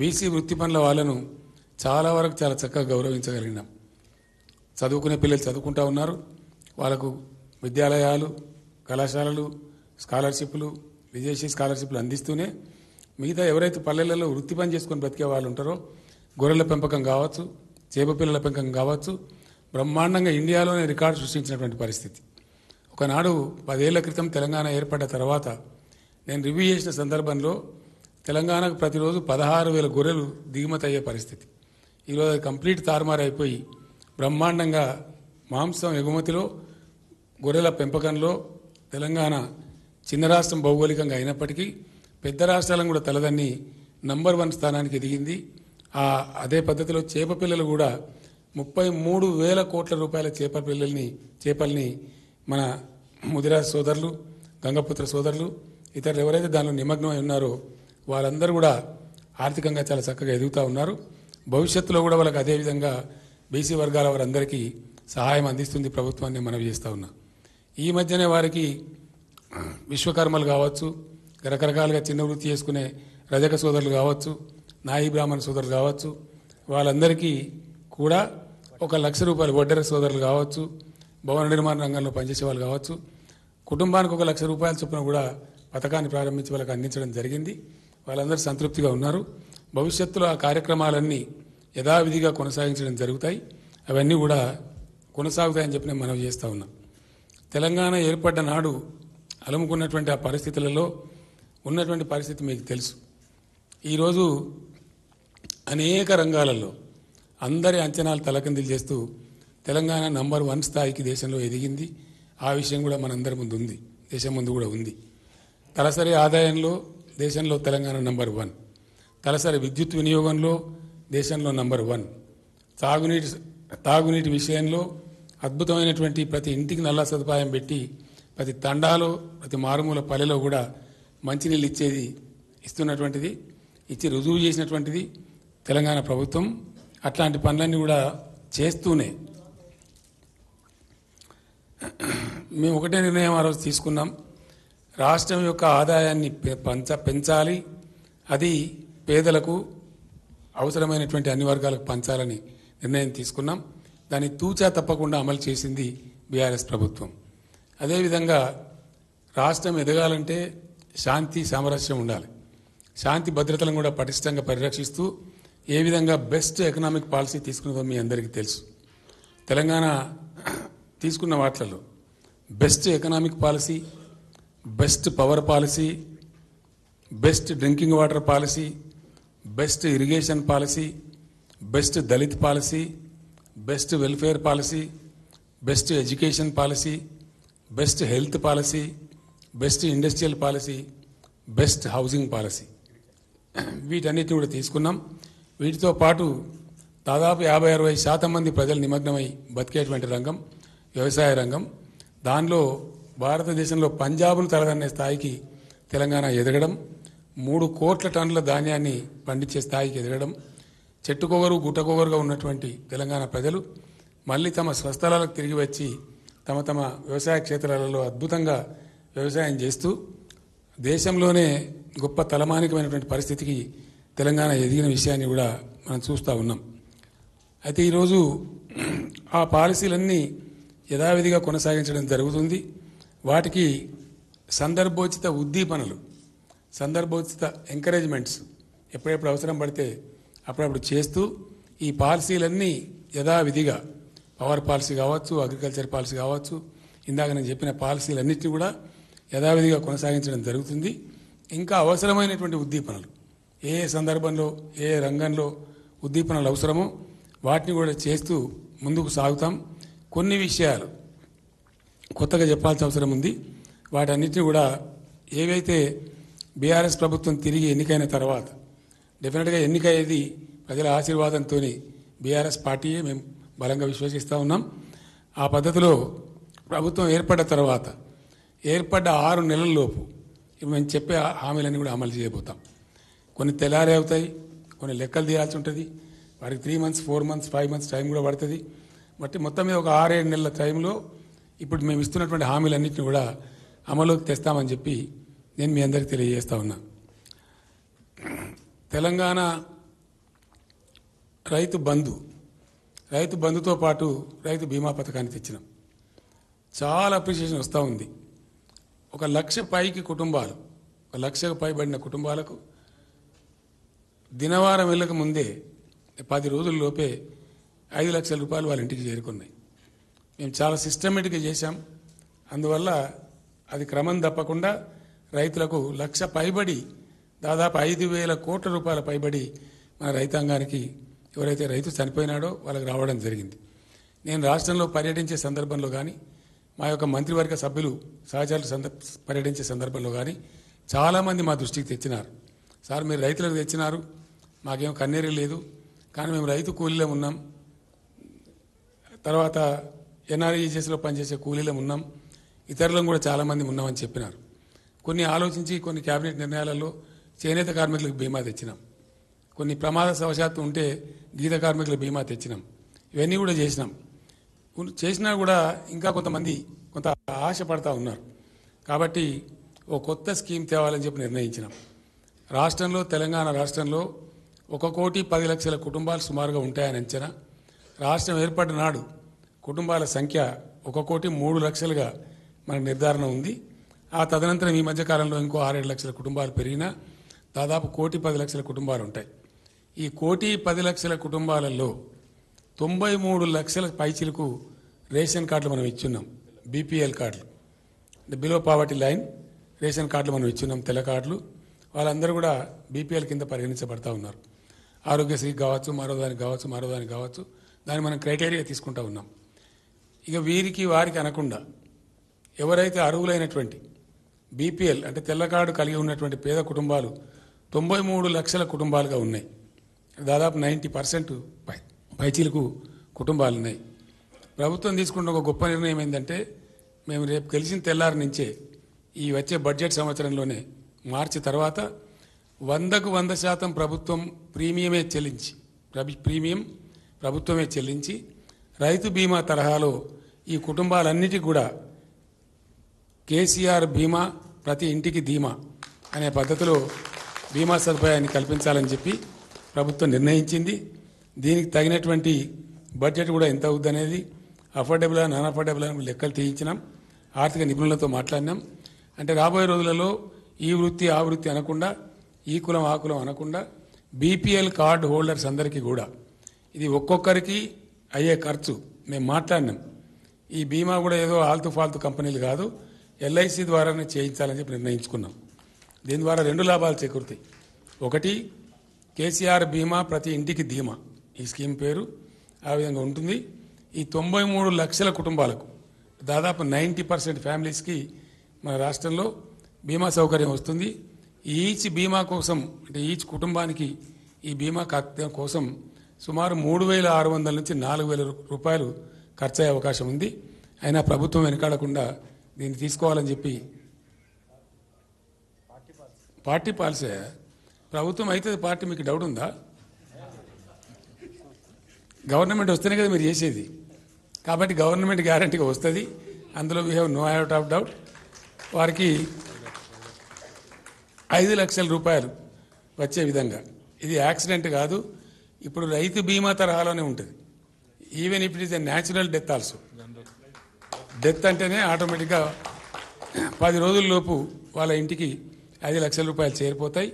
BC వృత్తి పనుల వాళ్ళను చాలా వరకు చాలా చక్కగా గౌరవించగలిగినాం చదువుకునే పిల్లలు చదువుకుంటూ ఉన్నారు వాళ్ళకు విద్యాలయాలు కళాశాలలు స్కాలర్షిప్లు విదేశీ స్కాలర్షిప్లు అందిస్తూనే మిగతా ఎవరైతే పల్లెలలో వృత్తి పని చేసుకొని బ్రతికే వాళ్ళు ఉంటారో గొర్రెల పెంపకం కావచ్చు చేప పిల్లల పెంపకం కావచ్చు బ్రహ్మాండంగా ఇండియాలోనే రికార్డు సృష్టించినటువంటి పరిస్థితి ఒకనాడు పదేళ్ల క్రితం తెలంగాణ ఏర్పడ్డ తర్వాత నేను రివ్యూ చేసిన సందర్భంలో తెలంగాణకు ప్రతిరోజు పదహారు వేల గొర్రెలు దిగుమతి అయ్యే పరిస్థితి ఈరోజు అది కంప్లీట్ తారుమారైపోయి బ్రహ్మాండంగా మాంసం ఎగుమతిలో గొర్రెల పెంపకంలో తెలంగాణ చిన్న రాష్ట్రం భౌగోళికంగా అయినప్పటికీ పెద్ద రాష్ట్రాలను కూడా తలదన్ని నంబర్ వన్ స్థానానికి ఎదిగింది ఆ అదే పద్ధతిలో చేప పిల్లలు కూడా ముప్పై మూడు వేల కోట్ల రూపాయల చేప పిల్లల్ని చేపల్ని మన ముదిరాజ్ సోదరులు గంగపుత్ర సోదరులు ఇతరులు ఎవరైతే దానిలో నిమగ్నమై ఉన్నారో వాళ్ళందరూ కూడా ఆర్థికంగా చాలా చక్కగా ఎదుగుతూ ఉన్నారు భవిష్యత్తులో కూడా వాళ్ళకి అదేవిధంగా బీసీ వర్గాల వారందరికీ సహాయం అందిస్తుంది ప్రభుత్వాన్ని మనవి చేస్తూ ఉన్నా ఈ మధ్యనే వారికి విశ్వకర్మలు కావచ్చు రకరకాలుగా చిన్న వృత్తి చేసుకునే రజక సోదరులు కావచ్చు నాయి బ్రాహ్మణ సోదరులు కావచ్చు వాళ్ళందరికీ కూడా ఒక లక్ష రూపాయలు వడ్డెర సోదరులు కావచ్చు భవన నిర్మాణ రంగంలో పనిచేసే వాళ్ళు కావచ్చు కుటుంబానికి ఒక లక్ష రూపాయల చొప్పున కూడా పథకాన్ని ప్రారంభించి వాళ్ళకి అందించడం జరిగింది వాళ్ళందరూ సంతృప్తిగా ఉన్నారు భవిష్యత్తులో ఆ కార్యక్రమాలన్నీ యథావిధిగా కొనసాగించడం జరుగుతాయి అవన్నీ కూడా కొనసాగుతాయని చెప్పి నేను మనవి చేస్తూ ఉన్నా తెలంగాణ ఏర్పడ్డ నాడు అలుముకున్నటువంటి ఆ పరిస్థితులలో ఉన్నటువంటి పరిస్థితి మీకు తెలుసు ఈరోజు అనేక రంగాలలో అందరి అంచనాలు తలకిందులు చేస్తూ తెలంగాణ నంబర్ వన్ స్థాయికి దేశంలో ఎదిగింది ఆ విషయం కూడా మనందరి ముందు ఉంది దేశం ముందు కూడా ఉంది తలసరి ఆదాయంలో దేశంలో తెలంగాణ నంబర్ వన్ తలసరి విద్యుత్ వినియోగంలో దేశంలో నంబర్ వన్ తాగునీటి తాగునీటి విషయంలో అద్భుతమైనటువంటి ప్రతి ఇంటికి నల్ల సదుపాయం పెట్టి ప్రతి తండాలో ప్రతి మారుమూల పల్లెలో కూడా మంచినీళ్ళు ఇచ్చేది ఇస్తున్నటువంటిది ఇచ్చి రుజువు చేసినటువంటిది తెలంగాణ ప్రభుత్వం అట్లాంటి పనులన్నీ కూడా చేస్తూనే మేము ఒకటే నిర్ణయం ఆ రోజు తీసుకున్నాం రాష్ట్రం యొక్క ఆదాయాన్ని పంచ పెంచాలి అది పేదలకు అవసరమైనటువంటి అన్ని వర్గాలకు పంచాలని నిర్ణయం తీసుకున్నాం దాన్ని తూచా తప్పకుండా అమలు చేసింది బీఆర్ఎస్ ప్రభుత్వం అదేవిధంగా రాష్ట్రం ఎదగాలంటే శాంతి సామరస్యం ఉండాలి శాంతి భద్రతలను కూడా పటిష్టంగా పరిరక్షిస్తూ ఏ విధంగా బెస్ట్ ఎకనామిక్ పాలసీ తీసుకున్నదో మీ అందరికీ తెలుసు తెలంగాణ తీసుకున్న వాటిలో best economic policy best power policy best drinking water policy best irrigation policy best Dalit policy best welfare policy best education policy best health policy best industrial policy best housing policy వీటన్నిటిని కూడా తీసుకున్నాం వీటితో పాటు దాదాపు యాభై అరవై శాతం మంది ప్రజలు నిమగ్నమై బతికేటువంటి రంగం వ్యవసాయ రంగం దానిలో భారతదేశంలో పంజాబ్ను తలదన్నే స్థాయికి తెలంగాణ ఎదగడం మూడు కోట్ల టన్నుల ధాన్యాన్ని పండించే స్థాయికి ఎదగడం చెట్టుకొగరు గుట్టకొగరుగా ఉన్నటువంటి తెలంగాణ ప్రజలు మళ్ళీ తమ స్వస్థలాలకు తిరిగి వచ్చి తమ తమ వ్యవసాయ క్షేత్రాలలో అద్భుతంగా వ్యవసాయం చేస్తూ దేశంలోనే గొప్ప తలమానికమైనటువంటి పరిస్థితికి తెలంగాణ ఎదిగిన విషయాన్ని కూడా మనం చూస్తూ ఉన్నాం అయితే ఈరోజు ఆ పాలసీలన్నీ యథావిధిగా కొనసాగించడం జరుగుతుంది వాటికి సందర్భోచిత ఉద్దీపనలు సందర్భోచిత ఎంకరేజ్మెంట్స్ ఎప్పుడెప్పుడు అవసరం పడితే అప్పుడప్పుడు చేస్తూ ఈ పాలసీలన్నీ యథావిధిగా పవర్ పాలసీ కావచ్చు అగ్రికల్చర్ పాలసీ కావచ్చు ఇందాక నేను చెప్పిన పాలసీలన్నింటినీ కూడా యథావిధిగా కొనసాగించడం జరుగుతుంది ఇంకా అవసరమైనటువంటి ఉద్దీపనలు ఏ సందర్భంలో ఏ రంగంలో ఉద్దీపనలు అవసరమో వాటిని కూడా చేస్తూ ముందుకు సాగుతాం కొన్ని విషయాలు కొత్తగా చెప్పాల్సిన అవసరం ఉంది వాటన్నిటిని కూడా ఏవైతే బీఆర్ఎస్ ప్రభుత్వం తిరిగి ఎన్నికైన తర్వాత డెఫినెట్గా ఎన్నికయ్యేది ప్రజల ఆశీర్వాదంతో బీఆర్ఎస్ పార్టీయే మేము బలంగా విశ్వసిస్తూ ఉన్నాం ఆ పద్ధతిలో ప్రభుత్వం ఏర్పడ్డ తర్వాత ఏర్పడ్డ ఆరు నెలల్లోపు మేము చెప్పే హామీలన్నీ కూడా అమలు చేయబోతాం కొన్ని తెల్లారే అవుతాయి కొన్ని లెక్కలు తీయాల్సి ఉంటుంది వాటికి three months four months five months time కూడా పడుతుంది బట్టి మొత్తం మీద ఒక ఆరేడు నెలల టైంలో ఇప్పుడు మేము ఇస్తున్నటువంటి హామీలన్నింటినీ కూడా అమలు తెస్తామని చెప్పి నేను మీ అందరికి తెలియజేస్తా ఉన్నా తెలంగాణ రైతు బంధు రైతు బంధుతో పాటు రైతు బీమా పథకాన్ని తెచ్చినాం చాలా అప్రిషియేషన్ వస్తూ ఉంది ఒక లక్ష పైకి కుటుంబాలు ఒక లక్షకు పైబడిన కుటుంబాలకు దినవారం వెళ్ళక ముందే పది రోజుల లోపే ఐదు లక్షల రూపాయలు వాళ్ళ ఇంటికి చేరుకున్నాయి మేము చాలా సిస్టమేటిక్గా చేశాం అందువల్ల అది క్రమం తప్పకుండా రైతులకు లక్ష పైబడి దాదాపు ఐదు వేల కోట్ల రూపాయల పైబడి మన రైతాంగానికి ఎవరైతే రైతు చనిపోయినాడో వాళ్ళకి రావడం జరిగింది నేను రాష్ట్రంలో పర్యటించే సందర్భంలో కానీ మా యొక్క మంత్రివర్గ సభ్యులు సహచారులు సంద పర్యటించే సందర్భంలో కానీ చాలామంది మా దృష్టికి తెచ్చినారు సార్ మీరు రైతులకు తెచ్చినారు మాకేం కన్నీరు లేదు కానీ మేము రైతు కూలీలో ఉన్నాం తర్వాత ఎన్ఆర్ఈజెస్లో పనిచేసే కూలీలు ఉన్నాం ఇతరులను కూడా చాలామంది ఉన్నామని చెప్పినారు కొన్ని ఆలోచించి కొన్ని కేబినెట్ నిర్ణయాలలో చేనేత కార్మికులకు బీమా తెచ్చినాం కొన్ని ప్రమాద సవశాత్తు ఉంటే గీత కార్మికుల బీమా తెచ్చినాం ఇవన్నీ కూడా చేసినాం చేసినా కూడా ఇంకా కొంతమంది కొంత ఆశపడతా ఉన్నారు కాబట్టి ఓ కొత్త స్కీమ్ తేవాలని చెప్పి నిర్ణయించినాం రాష్ట్రంలో తెలంగాణ రాష్ట్రంలో ఒక కోటి పది లక్షల కుటుంబాలు సుమారుగా ఉంటాయని అంచనా రాష్ట్రం ఏర్పడిన నాడు కుటుంబాల సంఖ్య ఒక కోటి మూడు లక్షలుగా మనకు నిర్ధారణ ఉంది ఆ తదనంతరం ఈ మధ్యకాలంలో ఇంకో ఆరేడు లక్షల కుటుంబాలు పెరిగినా దాదాపు కోటి పది లక్షల కుటుంబాలు ఉంటాయి ఈ కోటి పది లక్షల కుటుంబాలలో తొంభై మూడు లక్షల పైచీలకు రేషన్ కార్డులు మనం ఇచ్చున్నాం బీపీఎల్ కార్డులు బిలో పావర్టీ లైన్ రేషన్ కార్డులు మనం ఇచ్చున్నాం తెల్ల కార్డులు వాళ్ళందరూ కూడా బీపీఎల్ కింద పరిగణించబడతా ఉన్నారు ఆరోగ్యశ్రీ కావచ్చు మరో దానికి కావచ్చు మరో దానికి కావచ్చు దాన్ని మనం క్రైటీరియా తీసుకుంటా ఉన్నాం ఇక వీరికి వారికి అనకుండా ఎవరైతే అరువులైనటువంటి బీపీఎల్ అంటే తెల్లకాడు కలిగి ఉన్నటువంటి పేద కుటుంబాలు తొంభై మూడు లక్షల కుటుంబాలుగా ఉన్నాయి దాదాపు నైంటీ పర్సెంట్ పై పైచీలకు కుటుంబాలు ఉన్నాయి ప్రభుత్వం తీసుకున్న ఒక గొప్ప నిర్ణయం ఏంటంటే మేము రేపు గెలిచిన తెల్లారి నుంచే ఈ వచ్చే బడ్జెట్ సంవత్సరంలోనే మార్చి తర్వాత వందకు వంద శాతం ప్రభుత్వం ప్రీమియమే చెల్లించి ప్రీమియం ప్రభుత్వమే చెల్లించి రైతు బీమా తరహాలో ఈ కుటుంబాలన్నిటికి కూడా కేసీఆర్ బీమా ప్రతి ఇంటికి ధీమా అనే పద్ధతిలో బీమా సదుపాయాన్ని కల్పించాలని చెప్పి ప్రభుత్వం నిర్ణయించింది దీనికి తగినటువంటి బడ్జెట్ కూడా ఎంత అవుద్దనేది అఫోర్డబుల్ నాన్ అఫోర్డబుల్ అని లెక్కలు తీయించినాం ఆర్థిక నిపుణులతో మాట్లాడినాం అంటే రాబోయే రోజులలో ఈ వృత్తి ఆ వృత్తి అనకుండా ఈ కులం ఆ కులం అనకుండా బీపీఎల్ కార్డు హోల్డర్స్ అందరికీ కూడా ఇది ఒక్కొక్కరికి అయ్యే ఖర్చు మేము మాట్లాడినాం ఈ బీమా కూడా ఏదో ఆల్తు ఫాల్తు కంపెనీలు కాదు ఎల్ఐసి ద్వారానే చేయించాలని చెప్పి నిర్ణయించుకున్నాం దీని ద్వారా రెండు లాభాలు చేకూరుతాయి ఒకటి కేసీఆర్ బీమా ప్రతి ఇంటికి ధీమా ఈ స్కీమ్ పేరు ఆ విధంగా ఉంటుంది ఈ తొంభై మూడు లక్షల కుటుంబాలకు దాదాపు నైంటీ పర్సెంట్ ఫ్యామిలీస్కి మన రాష్ట్రంలో బీమా సౌకర్యం వస్తుంది ఈచ్ బీమా కోసం అంటే ఈచ్ కుటుంబానికి ఈ బీమా కోసం సుమారు మూడు వేల ఆరు వందల నుంచి నాలుగు వేల రూపాయలు ఖర్చు అయ్యే అవకాశం ఉంది అయినా ప్రభుత్వం వెనకాడకుండా దీన్ని తీసుకోవాలని చెప్పి పార్టీ పాలసీ ప్రభుత్వం అయితే పార్టీ మీకు డౌట్ ఉందా గవర్నమెంట్ వస్తేనే కదా మీరు చేసేది కాబట్టి గవర్నమెంట్ గ్యారంటీగా వస్తుంది అందులో we have no out of doubt వారికి ఐదు లక్షల రూపాయలు వచ్చే విధంగా ఇది యాక్సిడెంట్ కాదు ఇప్పుడు రైతు బీమా తరహాలోనే ఉంటుంది even if it is a natural death also death అంటేనే ఆటోమేటిక్గా పది రోజుల్లోపు వాళ్ళ ఇంటికి ఐదు లక్షల రూపాయలు చేరిపోతాయి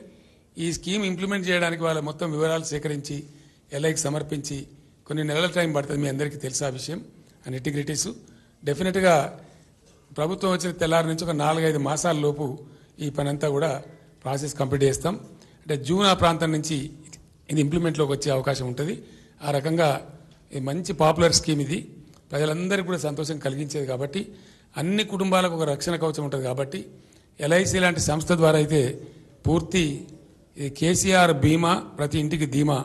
ఈ స్కీమ్ ఇంప్లిమెంట్ చేయడానికి వాళ్ళ మొత్తం వివరాలు సేకరించి ఎల్ఐకి సమర్పించి కొన్ని నెలల టైం పడుతుంది మీ అందరికీ తెలుసా విషయం ఆ నెటిగ్రిటీసు డెఫినెట్గా ప్రభుత్వం వచ్చిన తెల్లారి నుంచి ఒక నాలుగైదు మాసాల లోపు ఈ పనంతా కూడా ప్రాసెస్ కంప్లీట్ చేస్తాం అంటే జూన్ ఆ ప్రాంతం నుంచి ఇది ఇంప్లిమెంట్లోకి వచ్చే అవకాశం ఉంటుంది ఆ రకంగా మంచి పాపులర్ స్కీమ్ ఇది ప్రజలందరికీ కూడా సంతోషం కలిగించేది కాబట్టి అన్ని కుటుంబాలకు ఒక రక్షణ కవచం ఉంటుంది కాబట్టి ఎల్ఐసి లాంటి సంస్థ ద్వారా అయితే పూర్తి కేసీఆర్ బీమా ప్రతి ఇంటికి ధీమా